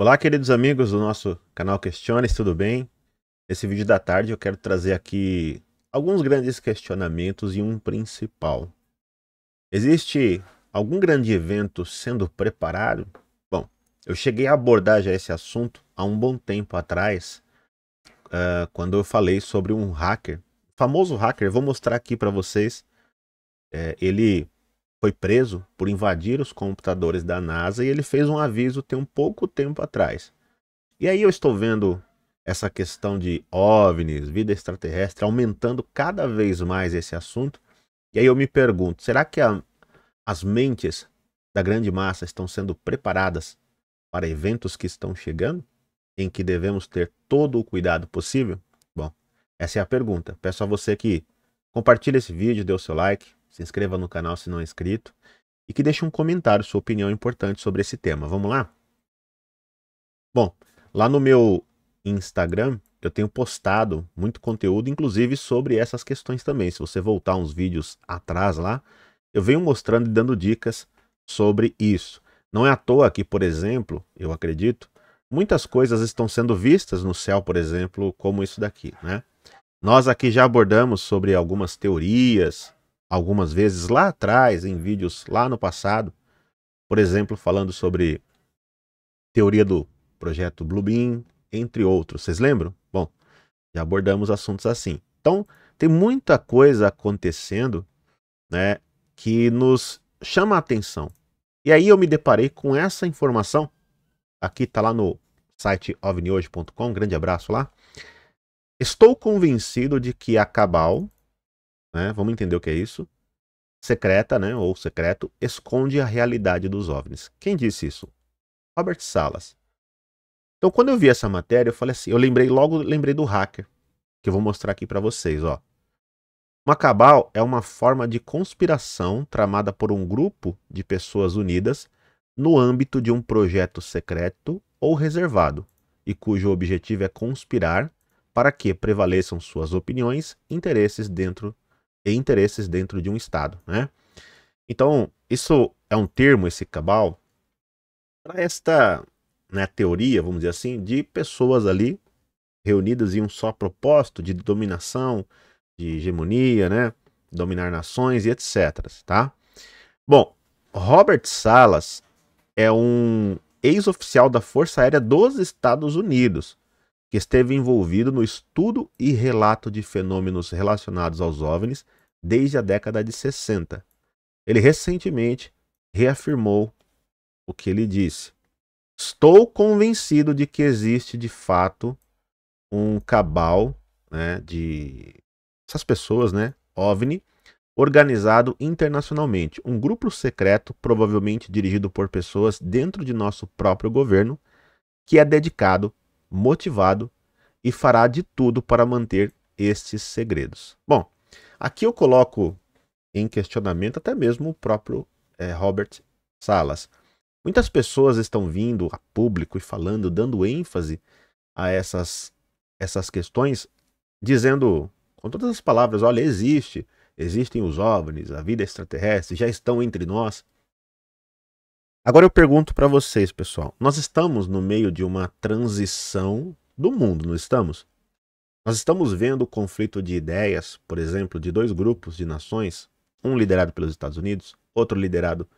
Olá, queridos amigos do nosso canal Questiones, tudo bem? Nesse vídeo da tarde eu quero trazer aqui alguns grandes questionamentos e um principal. Existe algum grande evento sendo preparado? Bom, eu cheguei a abordar já esse assunto há um bom tempo atrás, uh, quando eu falei sobre um hacker, famoso hacker, vou mostrar aqui para vocês. É, ele foi preso por invadir os computadores da NASA e ele fez um aviso tem um pouco tempo atrás. E aí eu estou vendo essa questão de OVNIs, vida extraterrestre, aumentando cada vez mais esse assunto. E aí eu me pergunto, será que a, as mentes da grande massa estão sendo preparadas para eventos que estão chegando, em que devemos ter todo o cuidado possível? Bom, essa é a pergunta. Peço a você que compartilhe esse vídeo, dê o seu like, se inscreva no canal se não é inscrito e que deixe um comentário, sua opinião importante sobre esse tema. Vamos lá? Bom, lá no meu Instagram eu tenho postado muito conteúdo, inclusive sobre essas questões também. Se você voltar uns vídeos atrás lá, eu venho mostrando e dando dicas sobre isso. Não é à toa que, por exemplo, eu acredito, muitas coisas estão sendo vistas no céu, por exemplo, como isso daqui, né? Nós aqui já abordamos sobre algumas teorias algumas vezes lá atrás, em vídeos lá no passado, por exemplo, falando sobre teoria do projeto Bluebeam, entre outros. Vocês lembram? Bom, já abordamos assuntos assim. Então, tem muita coisa acontecendo, né, que nos chama a atenção. E aí eu me deparei com essa informação, aqui está lá no site ovnihoje.com, grande abraço lá. Estou convencido de que a Cabal, né? Vamos entender o que é isso. Secreta, né? Ou secreto, esconde a realidade dos OVNIs. Quem disse isso? Robert Salas. Então, quando eu vi essa matéria, eu falei assim, eu lembrei logo, lembrei do hacker, que eu vou mostrar aqui para vocês, ó. Macabal é uma forma de conspiração tramada por um grupo de pessoas unidas no âmbito de um projeto secreto ou reservado, e cujo objetivo é conspirar para que prevaleçam suas opiniões e interesses dentro e interesses dentro de um Estado, né? Então, isso é um termo, esse cabal, para esta né, teoria, vamos dizer assim, de pessoas ali reunidas em um só propósito de dominação, de hegemonia, né? Dominar nações e etc, tá? Bom, Robert Salas é um ex-oficial da Força Aérea dos Estados Unidos, que esteve envolvido no estudo e relato de fenômenos relacionados aos OVNIs desde a década de 60. Ele recentemente reafirmou o que ele disse. Estou convencido de que existe de fato um cabal né, de essas pessoas, né, OVNI, organizado internacionalmente, um grupo secreto, provavelmente dirigido por pessoas dentro de nosso próprio governo, que é dedicado, motivado e fará de tudo para manter estes segredos. Bom, Aqui eu coloco em questionamento até mesmo o próprio é, Robert Salas. Muitas pessoas estão vindo a público e falando, dando ênfase a essas, essas questões, dizendo com todas as palavras: olha, existe, existem os OVNIs, a vida é extraterrestre, já estão entre nós. Agora eu pergunto para vocês, pessoal: nós estamos no meio de uma transição do mundo, não estamos? Nós estamos vendo o conflito de ideias, por exemplo, de dois grupos de nações, um liderado pelos Estados Unidos, outro liderado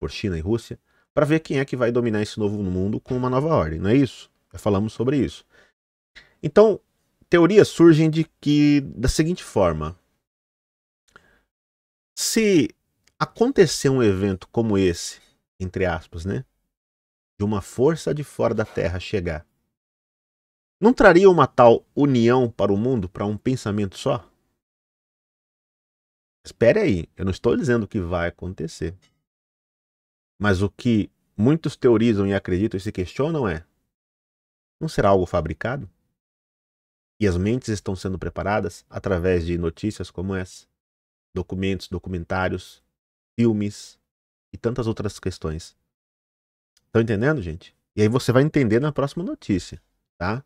por China e Rússia, para ver quem é que vai dominar esse novo mundo com uma nova ordem, não é isso? Já falamos sobre isso. Então, teorias surgem de que da seguinte forma: se acontecer um evento como esse, entre aspas, né, de uma força de fora da Terra chegar não traria uma tal união para o mundo, para um pensamento só? Espere aí, eu não estou dizendo que vai acontecer. Mas o que muitos teorizam e acreditam e se questionam é: não será algo fabricado? E as mentes estão sendo preparadas através de notícias como essa, documentos, documentários, filmes e tantas outras questões. Estão entendendo, gente? E aí você vai entender na próxima notícia tá?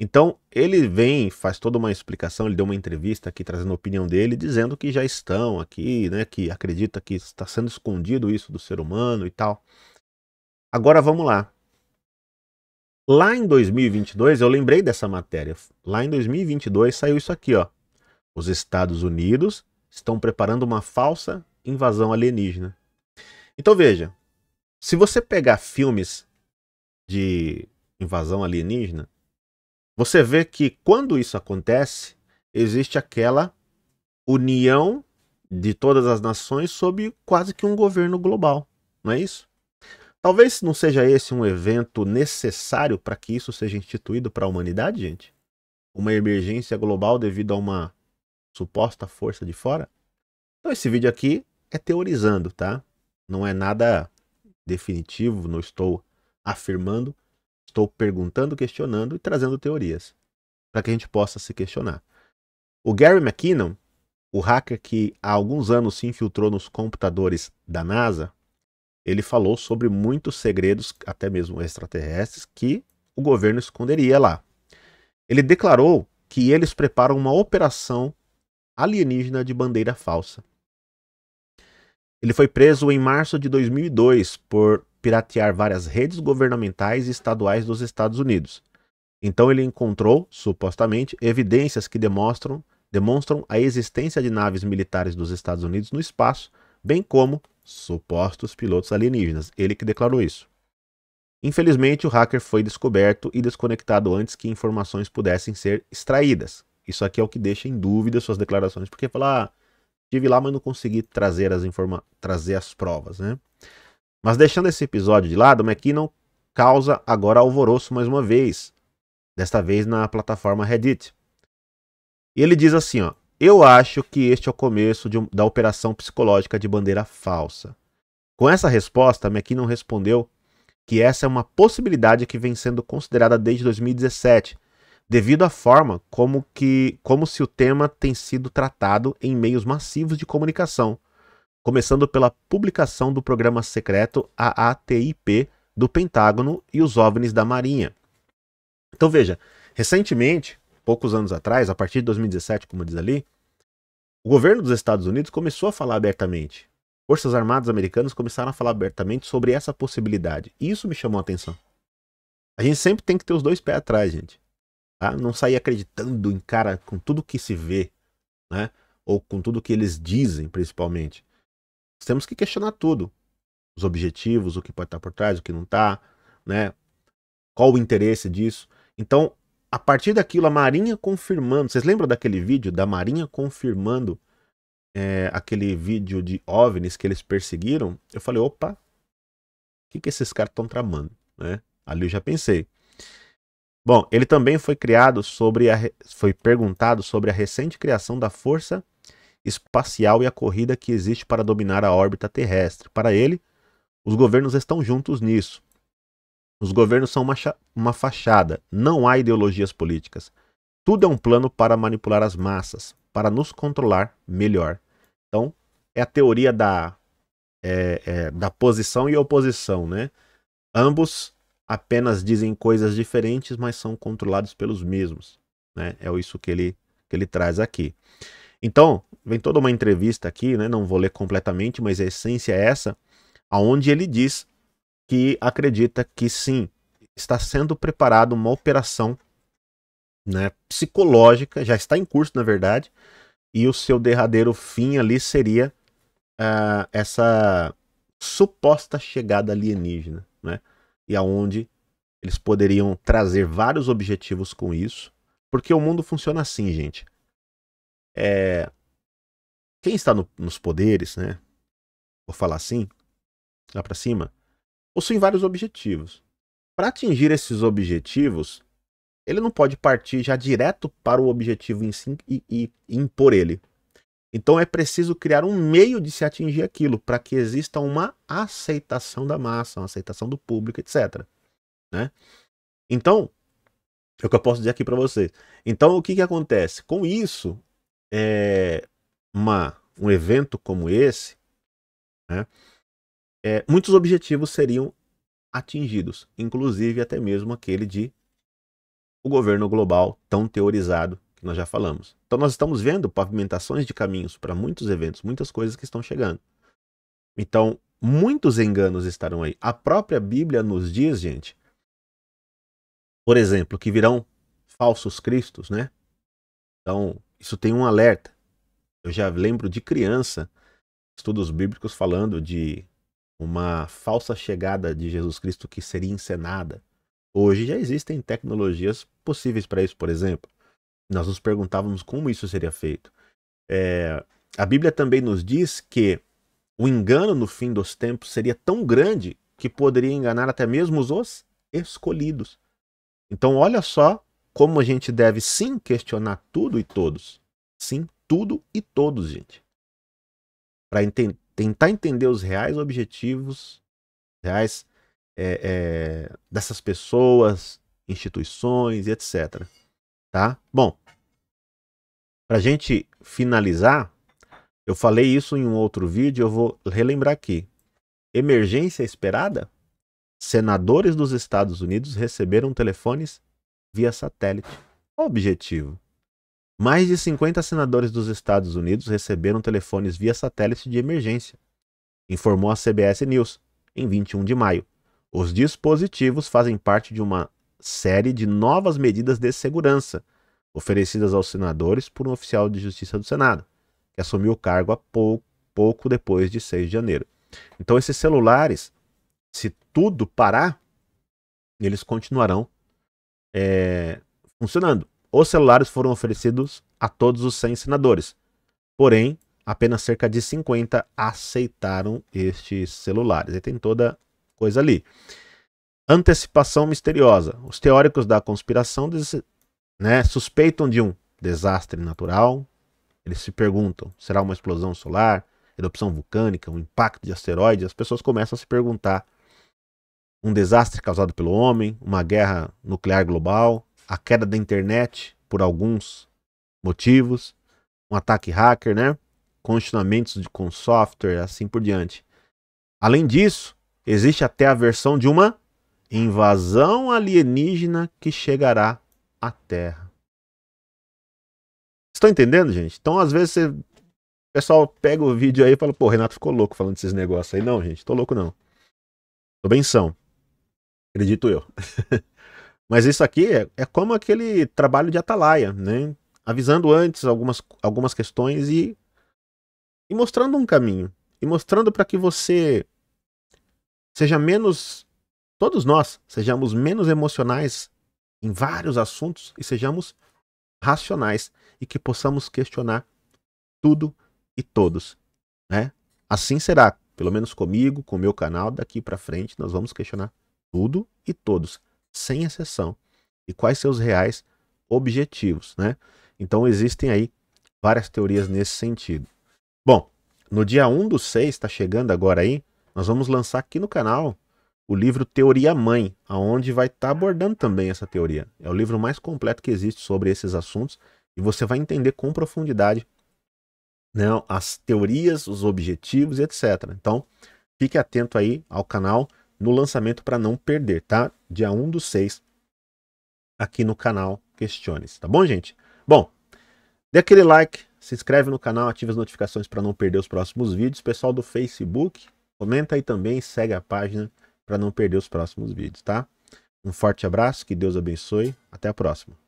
Então, ele vem, faz toda uma explicação, ele deu uma entrevista aqui trazendo a opinião dele, dizendo que já estão aqui, né, que acredita que está sendo escondido isso do ser humano e tal. Agora vamos lá. Lá em 2022, eu lembrei dessa matéria. Lá em 2022 saiu isso aqui, ó. Os Estados Unidos estão preparando uma falsa invasão alienígena. Então veja, se você pegar filmes de invasão alienígena, você vê que quando isso acontece, existe aquela união de todas as nações sob quase que um governo global, não é isso? Talvez não seja esse um evento necessário para que isso seja instituído para a humanidade, gente? Uma emergência global devido a uma suposta força de fora? Então esse vídeo aqui é teorizando, tá? Não é nada definitivo, não estou afirmando, Estou perguntando, questionando e trazendo teorias para que a gente possa se questionar. O Gary McKinnon, o hacker que há alguns anos se infiltrou nos computadores da NASA, ele falou sobre muitos segredos, até mesmo extraterrestres, que o governo esconderia lá. Ele declarou que eles preparam uma operação alienígena de bandeira falsa. Ele foi preso em março de 2002 por piratear várias redes governamentais e estaduais dos Estados Unidos. Então ele encontrou, supostamente, evidências que demonstram, demonstram a existência de naves militares dos Estados Unidos no espaço, bem como supostos pilotos alienígenas. Ele que declarou isso. Infelizmente, o hacker foi descoberto e desconectado antes que informações pudessem ser extraídas. Isso aqui é o que deixa em dúvida suas declarações, porque falar, ah, estive lá, mas não consegui trazer as, informa trazer as provas, né? Mas deixando esse episódio de lado, McKinnon causa agora alvoroço mais uma vez, desta vez na plataforma Reddit. E ele diz assim, ó, eu acho que este é o começo um, da operação psicológica de bandeira falsa. Com essa resposta, McKinnon respondeu que essa é uma possibilidade que vem sendo considerada desde 2017, devido à forma como, que, como se o tema tem sido tratado em meios massivos de comunicação, começando pela publicação do programa secreto AATIP do Pentágono e os OVNIs da Marinha. Então veja, recentemente, poucos anos atrás, a partir de 2017, como diz ali, o governo dos Estados Unidos começou a falar abertamente. Forças Armadas americanas começaram a falar abertamente sobre essa possibilidade. E isso me chamou a atenção. A gente sempre tem que ter os dois pés atrás, gente. Tá? Não sair acreditando em cara com tudo que se vê, né? Ou com tudo que eles dizem, principalmente. Nós temos que questionar tudo. Os objetivos, o que pode estar por trás, o que não está, né? Qual o interesse disso? Então, a partir daquilo, a Marinha confirmando. Vocês lembram daquele vídeo da Marinha confirmando é, aquele vídeo de OVNIs que eles perseguiram? Eu falei, opa, o que, que esses caras estão tramando? Né? Ali eu já pensei. Bom, ele também foi criado sobre a, foi perguntado sobre a recente criação da Força espacial e a corrida que existe para dominar a órbita terrestre. Para ele, os governos estão juntos nisso. Os governos são uma, uma fachada, não há ideologias políticas. Tudo é um plano para manipular as massas, para nos controlar melhor. Então, é a teoria da, é, é, da posição e oposição, né? Ambos apenas dizem coisas diferentes, mas são controlados pelos mesmos. Né? É isso que ele, que ele traz aqui. Então, vem toda uma entrevista aqui, né? Não vou ler completamente, mas a essência é essa, aonde ele diz que acredita que sim, está sendo preparada uma operação né, psicológica, já está em curso, na verdade, e o seu derradeiro fim ali seria uh, essa suposta chegada alienígena, né? E aonde eles poderiam trazer vários objetivos com isso, porque o mundo funciona assim, gente. É, quem está no, nos poderes, né? Vou falar assim, lá para cima, possui vários objetivos. Para atingir esses objetivos, ele não pode partir já direto para o objetivo em si e, e, e impor ele. Então é preciso criar um meio de se atingir aquilo para que exista uma aceitação da massa, uma aceitação do público, etc. Né? Então, é o que eu posso dizer aqui para vocês. Então, o que, que acontece? Com isso, é, uma, um evento como esse, né, é, muitos objetivos seriam atingidos, inclusive até mesmo aquele de o governo global tão teorizado que nós já falamos. Então nós estamos vendo pavimentações de caminhos para muitos eventos, muitas coisas que estão chegando. Então, muitos enganos estarão aí. A própria Bíblia nos diz, gente, por exemplo, que virão falsos cristos, né? Então, isso tem um alerta. Eu já lembro de criança, estudos bíblicos falando de uma falsa chegada de Jesus Cristo que seria encenada. Hoje já existem tecnologias possíveis para isso, por exemplo. Nós nos perguntávamos como isso seria feito. É, a Bíblia também nos diz que o engano no fim dos tempos seria tão grande que poderia enganar até mesmo os escolhidos. Então, olha só como a gente deve sim questionar tudo e todos. Sim, tudo e todos, gente. Para ente tentar entender os reais objetivos, reais é, é, dessas pessoas, instituições e etc. Tá? Bom, para a gente finalizar, eu falei isso em um outro vídeo, eu vou relembrar aqui. Emergência esperada? Senadores dos Estados Unidos receberam telefones via satélite. Qual o objetivo? Mais de 50 senadores dos Estados Unidos receberam telefones via satélite de emergência, informou a CBS News em 21 de maio. Os dispositivos fazem parte de uma série de novas medidas de segurança oferecidas aos senadores por um oficial de justiça do Senado, que assumiu o cargo há pouco, pouco depois de 6 de janeiro. Então, esses celulares, se tudo parar, eles continuarão é, funcionando. Os celulares foram oferecidos a todos os 100 senadores, porém, apenas cerca de 50 aceitaram estes celulares. E tem toda coisa ali. Antecipação misteriosa. Os teóricos da conspiração né, suspeitam de um desastre natural. Eles se perguntam: será uma explosão solar, erupção vulcânica, um impacto de asteroide? As pessoas começam a se perguntar um desastre causado pelo homem, uma guerra nuclear global, a queda da internet por alguns motivos, um ataque hacker, né? Condicionamentos de, com software, assim por diante. Além disso, existe até a versão de uma invasão alienígena que chegará à Terra. Estão entendendo, gente? Então, às vezes, você... o pessoal pega o vídeo aí e fala, pô, o Renato ficou louco falando desses negócios aí. Não, gente, tô louco não. Tô bem são acredito eu. Mas isso aqui é, é, como aquele trabalho de atalaia, né? Avisando antes algumas, algumas questões e, e mostrando um caminho. E mostrando para que você seja menos. Todos nós sejamos menos emocionais em vários assuntos e sejamos racionais e que possamos questionar tudo e todos, né? Assim será, pelo menos comigo, com o meu canal, daqui para frente nós vamos questionar tudo e todos, sem exceção, e quais seus reais objetivos, né? Então existem aí várias teorias nesse sentido. Bom, no dia 1 do 6, está chegando agora aí, nós vamos lançar aqui no canal o livro Teoria Mãe, aonde vai estar tá abordando também essa teoria. É o livro mais completo que existe sobre esses assuntos e você vai entender com profundidade né, as teorias, os objetivos, etc. Então, fique atento aí ao canal no lançamento para não perder, tá? Dia 1 do 6, aqui no canal Questione-se, tá bom, gente? Bom, dê aquele like, se inscreve no canal, ativa as notificações para não perder os próximos vídeos. Pessoal do Facebook, comenta aí também, segue a página para não perder os próximos vídeos, tá? Um forte abraço, que Deus abençoe, até a próxima.